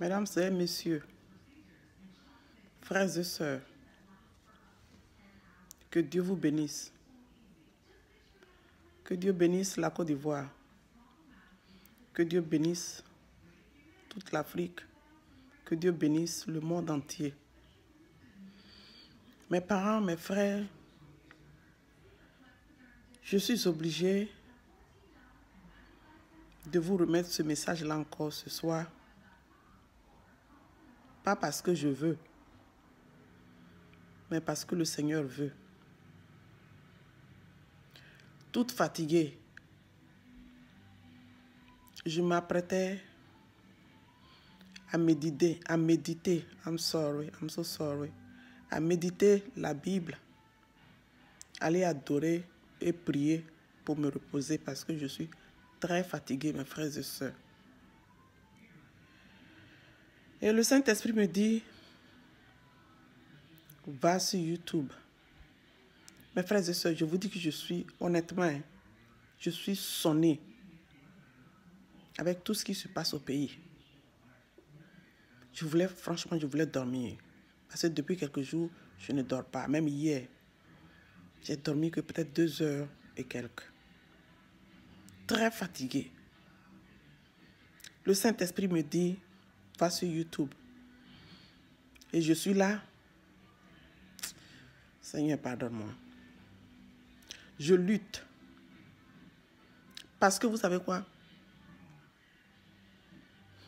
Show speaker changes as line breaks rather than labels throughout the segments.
Mesdames et messieurs, frères et sœurs, que Dieu vous bénisse. Que Dieu bénisse la Côte d'Ivoire. Que Dieu bénisse toute l'Afrique. Que Dieu bénisse le monde entier. Mes parents, mes frères, je suis obligée de vous remettre ce message-là encore ce soir parce que je veux, mais parce que le Seigneur veut. Toute fatiguée, je m'apprêtais à méditer, à méditer, I'm sorry, I'm so sorry, à méditer la Bible, aller adorer et prier pour me reposer parce que je suis très fatiguée, mes frères et sœurs. Et le Saint-Esprit me dit, va sur YouTube. Mes frères et sœurs, je vous dis que je suis, honnêtement, je suis sonné avec tout ce qui se passe au pays. Je voulais, franchement, je voulais dormir. Parce que depuis quelques jours, je ne dors pas. Même hier, j'ai dormi que peut-être deux heures et quelques. Très fatigué. Le Saint-Esprit me dit, sur YouTube. Et je suis là. Seigneur, pardonne-moi. Je lutte. Parce que vous savez quoi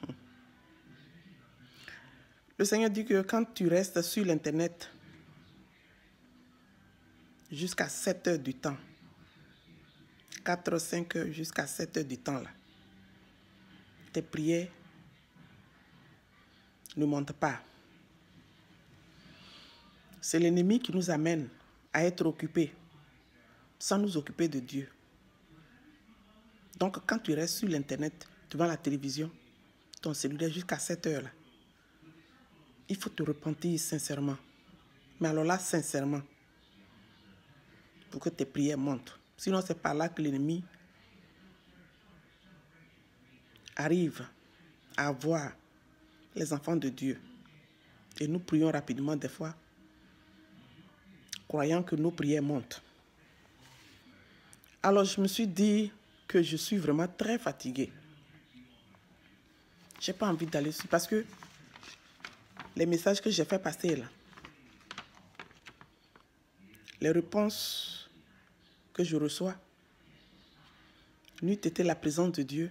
hmm. Le Seigneur dit que quand tu restes sur l'Internet jusqu'à 7 heures du temps, 4, 5 heures jusqu'à 7 heures du temps, là, tes prières ne monte pas. C'est l'ennemi qui nous amène à être occupés sans nous occuper de Dieu. Donc quand tu restes sur l'Internet, devant la télévision, ton cellulaire jusqu'à cette heure-là, il faut te repentir sincèrement. Mais alors là, sincèrement, pour que tes prières montent. Sinon, c'est par là que l'ennemi arrive à voir les enfants de Dieu. Et nous prions rapidement des fois, croyant que nos prières montent. Alors je me suis dit que je suis vraiment très fatiguée. Je n'ai pas envie d'aller parce que les messages que j'ai fait passer là, les réponses que je reçois, n'eût été la présence de Dieu,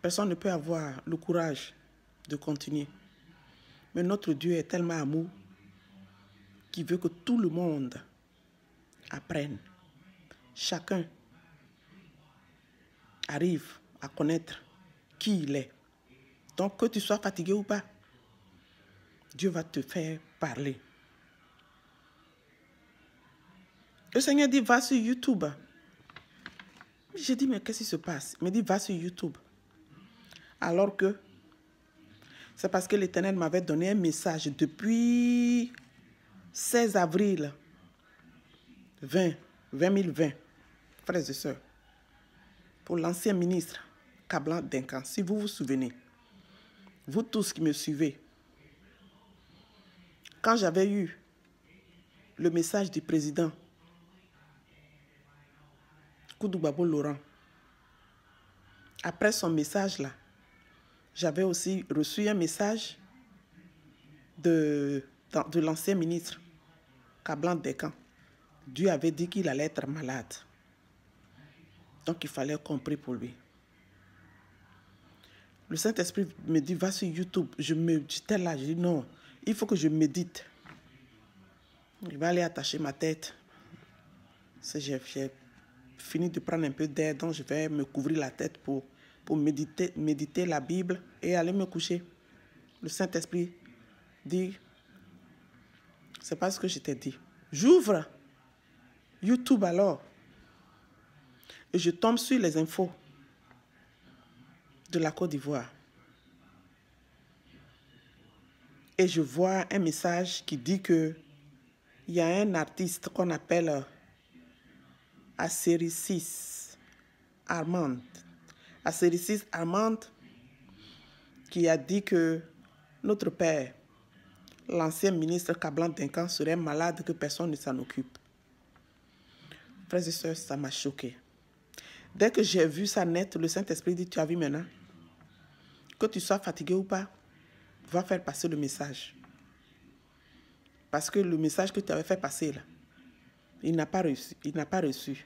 personne ne peut avoir le courage de continuer. Mais notre Dieu est tellement amour qu'il veut que tout le monde apprenne. Chacun arrive à connaître qui il est. Donc que tu sois fatigué ou pas, Dieu va te faire parler. Le Seigneur dit, va sur YouTube. J'ai dit, mais qu'est-ce qui se passe Il me dit, va sur YouTube. Alors que c'est parce que l'Éternel m'avait donné un message depuis 16 avril 20, 2020, frères et sœurs, pour l'ancien ministre Kablan Dinkan. Si vous vous souvenez, vous tous qui me suivez, quand j'avais eu le message du président Koudoubabo Laurent, après son message là, j'avais aussi reçu un message de, de l'ancien ministre, Kablan Descamps. Dieu avait dit qu'il allait être malade. Donc il fallait qu'on prie pour lui. Le Saint-Esprit me dit, va sur YouTube. Je me j'étais là, je dis non, il faut que je médite. Il va aller attacher ma tête. J'ai fini de prendre un peu d'air, donc je vais me couvrir la tête pour pour méditer, méditer la Bible et aller me coucher. Le Saint-Esprit dit, c'est pas ce que je t'ai dit. J'ouvre YouTube alors et je tombe sur les infos de la Côte d'Ivoire. Et je vois un message qui dit que il y a un artiste qu'on appelle série 6, Armand, à Célicis Armand, qui a dit que notre père, l'ancien ministre Kablan Dinkan, serait malade que personne ne s'en occupe. Frères et sœurs, ça m'a choqué. Dès que j'ai vu ça net, le Saint-Esprit dit, tu as vu maintenant Que tu sois fatigué ou pas, va faire passer le message. Parce que le message que tu avais fait passer, là, il n'a pas reçu. Il n'a pas reçu.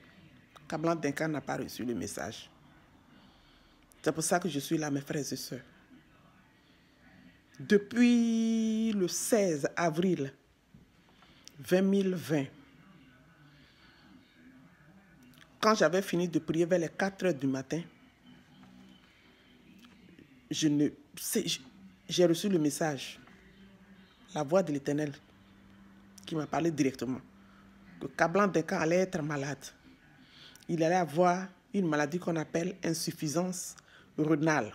Kablan Dinkan n'a pas reçu le message. C'est pour ça que je suis là, mes frères et sœurs. Depuis le 16 avril 2020, quand j'avais fini de prier vers les 4 heures du matin, j'ai reçu le message, la voix de l'Éternel, qui m'a parlé directement, que Kablan Deka allait être malade. Il allait avoir une maladie qu'on appelle insuffisance Renal.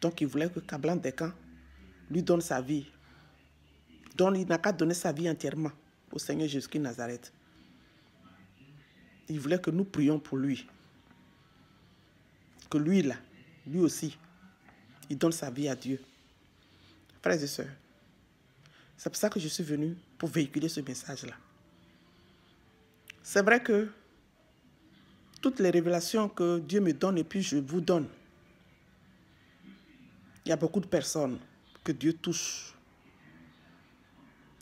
Donc il voulait que Kablan Dekan lui donne sa vie. Donc il n'a qu'à donner sa vie entièrement au Seigneur Jésus-Christ Nazareth. Il voulait que nous prions pour lui. Que lui là, lui aussi, il donne sa vie à Dieu. Frères et sœurs, c'est pour ça que je suis venu pour véhiculer ce message-là. C'est vrai que toutes les révélations que Dieu me donne et puis je vous donne. Il y a beaucoup de personnes que Dieu touche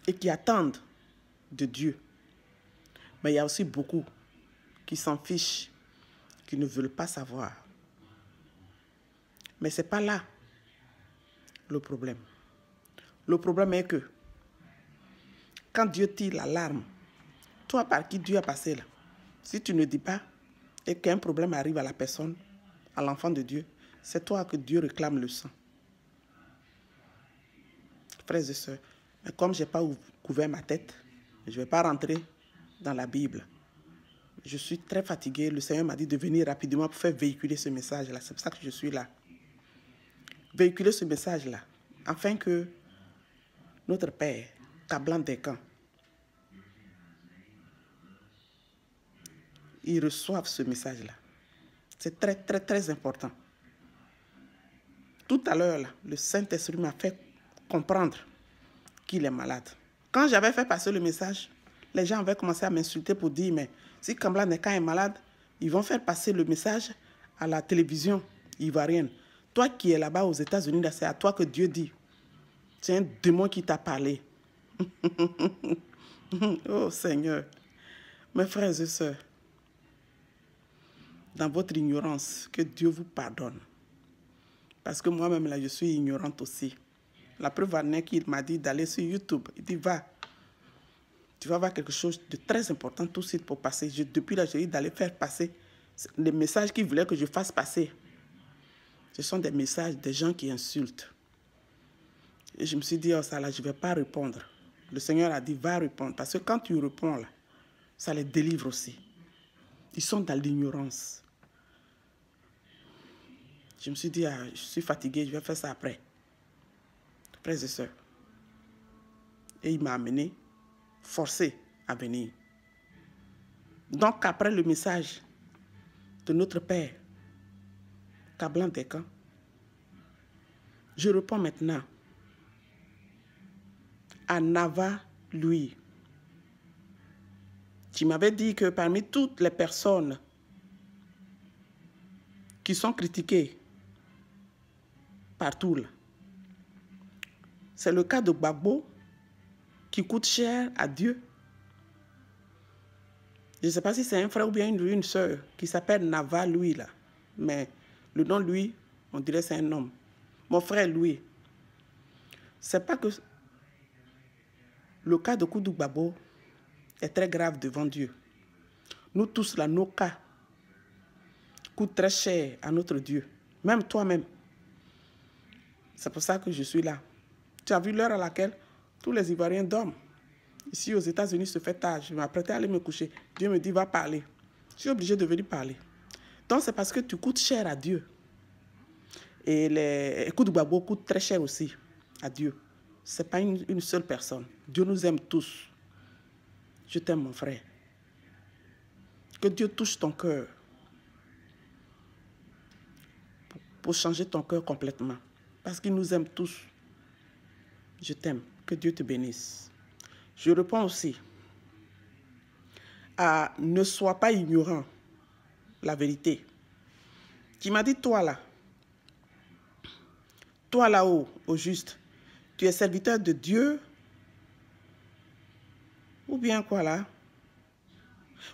et qui attendent de Dieu. Mais il y a aussi beaucoup qui s'en fichent, qui ne veulent pas savoir. Mais ce n'est pas là le problème. Le problème est que quand Dieu tire l'alarme, toi par qui Dieu a passé là, si tu ne dis pas, et qu'un problème arrive à la personne, à l'enfant de Dieu, c'est toi que Dieu réclame le sang. Frères et sœurs, comme je n'ai pas couvert ma tête, je ne vais pas rentrer dans la Bible. Je suis très fatigué. Le Seigneur m'a dit de venir rapidement pour faire véhiculer ce message-là. C'est pour ça que je suis là. Véhiculer ce message-là, afin que notre Père, Cablan des camps, ils reçoivent ce message-là. C'est très, très, très important. Tout à l'heure, le Saint-Esprit m'a fait comprendre qu'il est malade. Quand j'avais fait passer le message, les gens avaient commencé à m'insulter pour dire, mais si Kamla Neka est malade, ils vont faire passer le message à la télévision ivoirienne. Toi qui es là-bas aux États-Unis, c'est à toi que Dieu dit. C'est un démon qui t'a parlé. oh Seigneur, mes frères et sœurs, dans votre ignorance, que Dieu vous pardonne. Parce que moi-même, là, je suis ignorante aussi. La preuve en est qu'il m'a dit d'aller sur YouTube. Il dit, va, tu vas avoir quelque chose de très important tout de suite pour passer. depuis là, j'ai dit d'aller faire passer les messages qu'il voulait que je fasse passer. Ce sont des messages des gens qui insultent. Et je me suis dit, oh, ça là, je ne vais pas répondre. Le Seigneur a dit, va répondre. Parce que quand tu réponds, là, ça les délivre aussi. Ils sont dans l'ignorance. Je me suis dit, ah, je suis fatigué, je vais faire ça après. Frères et sœurs. Et il m'a amené, forcé à venir. Donc après le message de notre Père, Cablan Dekan, je reprends maintenant à Nava lui. Tu m'avais dit que parmi toutes les personnes qui sont critiquées partout. Là. C'est le cas de Babo qui coûte cher à Dieu. Je ne sais pas si c'est un frère ou bien une, sœur qui s'appelle Nava, lui, là. Mais le nom, lui, on dirait c'est un homme. Mon frère, lui. C'est pas que le cas de Koudou Babo est très grave devant Dieu. Nous tous, là, nos cas coûtent très cher à notre Dieu. Même toi-même. C'est pour ça que je suis là. Tu as vu l'heure à laquelle tous les Ivoiriens dorment. Ici, aux États-Unis, se fait tard. Je m'apprêtais à aller me coucher. Dieu me dit, va parler. Je suis obligé de venir parler. Donc, c'est parce que tu coûtes cher à Dieu. Et les écoute coûtent très cher aussi à Dieu. Ce n'est pas une seule personne. Dieu nous aime tous. Je t'aime, mon frère. Que Dieu touche ton cœur pour changer ton cœur complètement parce qu'il nous aime tous. Je t'aime. Que Dieu te bénisse. Je réponds aussi à ne sois pas ignorant la vérité. Qui m'a dit, toi là, toi là-haut, au juste, tu es serviteur de Dieu ou bien quoi là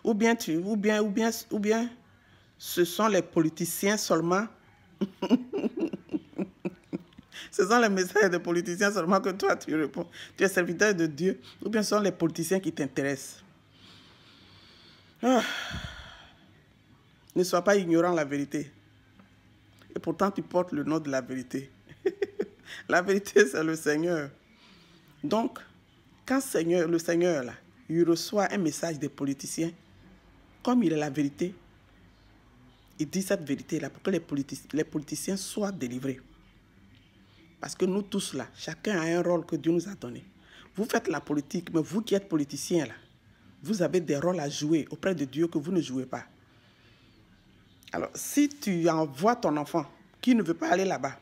ou bien tu ou bien ou bien ou bien ce sont les politiciens seulement Ce sont les messages des politiciens seulement que toi, tu réponds. Tu es serviteur de Dieu. Ou bien ce sont les politiciens qui t'intéressent. Ah. Ne sois pas ignorant la vérité. Et pourtant, tu portes le nom de la vérité. la vérité, c'est le Seigneur. Donc, quand Seigneur, le Seigneur, là, il reçoit un message des politiciens, comme il est la vérité, il dit cette vérité-là pour que les politiciens soient délivrés. Parce que nous tous là, chacun a un rôle que Dieu nous a donné. Vous faites la politique, mais vous qui êtes politicien là, vous avez des rôles à jouer auprès de Dieu que vous ne jouez pas. Alors, si tu envoies ton enfant qui ne veut pas aller là-bas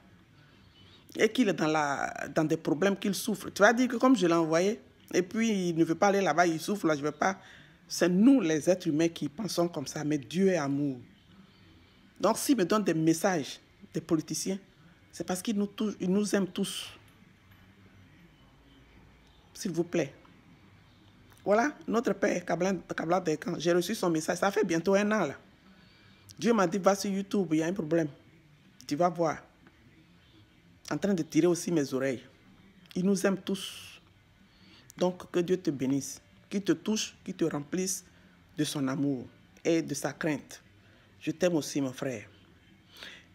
et qu'il est dans, la, dans des problèmes qu'il souffre, tu vas dire que comme je l'ai envoyé, et puis il ne veut pas aller là-bas, il souffre, là, je ne veux pas. C'est nous, les êtres humains, qui pensons comme ça, mais Dieu est amour. Donc, s'il me donne des messages des politiciens, c'est parce qu'il nous, nous aime tous. S'il vous plaît. Voilà, notre père, Kabla Dekan, j'ai reçu son message. Ça fait bientôt un an, là. Dieu m'a dit, va sur YouTube, il y a un problème. Tu vas voir. En train de tirer aussi mes oreilles. Il nous aime tous. Donc, que Dieu te bénisse. Qu'il te touche, qu'il te remplisse de son amour et de sa crainte. Je t'aime aussi, mon frère.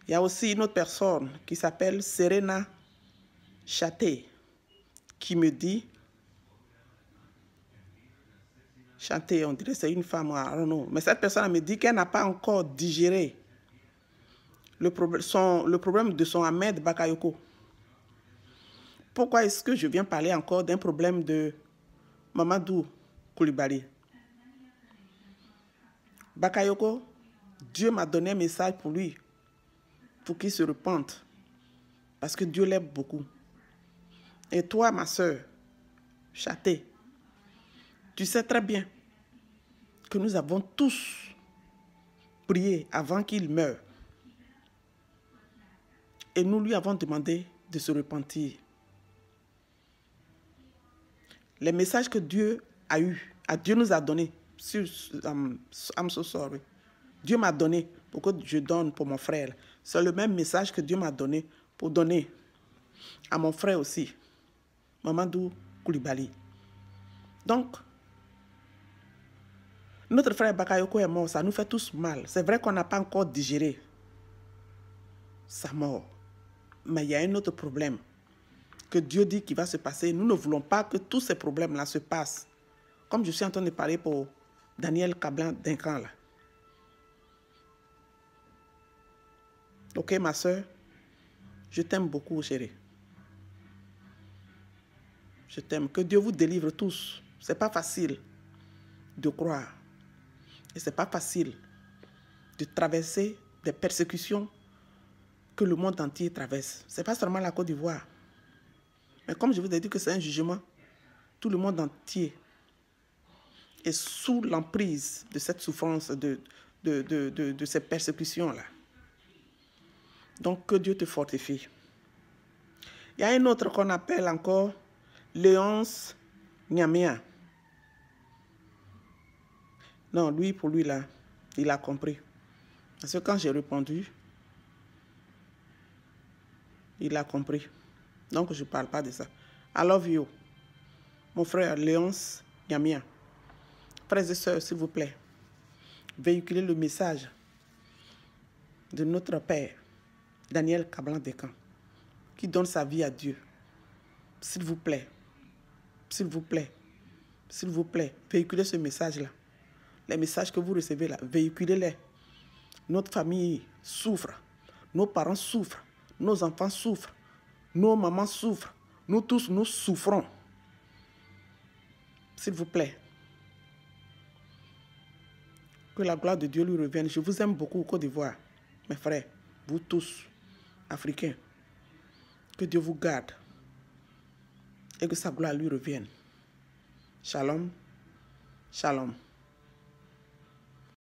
Il y a aussi une autre personne qui s'appelle Serena Chate qui me dit Chate, on dirait que c'est une femme, I don't Mais cette personne me dit qu'elle n'a pas encore digéré le, problème, de son Ahmed Bakayoko. Pourquoi est-ce que je viens parler encore d'un problème de Mamadou Koulibaly Bakayoko, Dieu m'a donné un message pour lui faut qu'il se repente Parce que Dieu l'aime beaucoup. Et toi, ma soeur, châté tu sais très bien que nous avons tous prié avant qu'il meure. Et nous lui avons demandé de se repentir. Les messages que Dieu a eu, à Dieu nous a donné. Sur, um, I'm so sorry. Dieu m'a donné pour que je donne pour mon frère. C'est le même message que Dieu m'a donné pour donner à mon frère aussi, Mamadou Koulibaly. Donc, notre frère Bakayoko est mort, ça nous fait tous mal. C'est vrai qu'on n'a pas encore digéré sa mort. Mais il y a un autre problème que Dieu dit qui va se passer. Nous ne voulons pas que tous ces problèmes-là se passent. Comme je suis en train de parler pour Daniel Kablan camp là. Ok, ma soeur, je t'aime beaucoup, chérie. Je t'aime. Que Dieu vous délivre tous. Ce n'est pas facile de croire. Et ce n'est pas facile de traverser des persécutions que le monde entier traverse. Ce n'est pas seulement la Côte d'Ivoire. Mais comme je vous ai dit que c'est un jugement, tout le monde entier est sous l'emprise de cette souffrance, de, de ces persécutions-là. Donc que Dieu te fortifie. Il y a un autre qu'on appelle encore Léonce Niamia. Non, lui, pour lui, là, il a compris. Parce que quand j'ai répondu, il a compris. Donc, je ne parle pas de ça. I love you. Mon frère Léonce Niamia, Frères et sœurs, s'il vous plaît, véhiculez le message de notre Père Daniel Cablan Descamps, qui donne sa vie à Dieu. S'il vous plaît, s'il vous plaît, s'il vous plaît, véhiculez ce message-là. Les messages que vous recevez là, véhiculez-les. Notre famille souffre, nos parents souffrent, nos enfants souffrent, nos mamans souffrent, nous tous, nous souffrons. S'il vous plaît, que la gloire de Dieu lui revienne. Je vous aime beaucoup au Côte d'Ivoire, mes frères, vous tous africain. Que Dieu vous garde et que sa gloire lui revienne. Shalom, shalom.